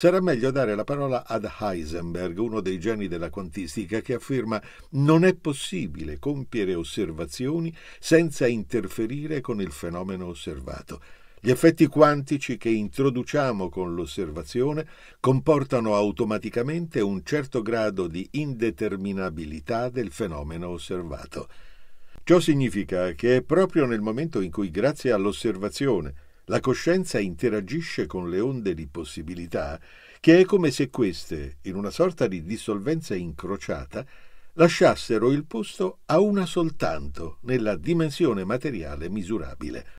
Sarà meglio dare la parola ad Heisenberg, uno dei geni della quantistica, che afferma non è possibile compiere osservazioni senza interferire con il fenomeno osservato. Gli effetti quantici che introduciamo con l'osservazione comportano automaticamente un certo grado di indeterminabilità del fenomeno osservato. Ciò significa che è proprio nel momento in cui, grazie all'osservazione, la coscienza interagisce con le onde di possibilità che è come se queste, in una sorta di dissolvenza incrociata, lasciassero il posto a una soltanto nella dimensione materiale misurabile,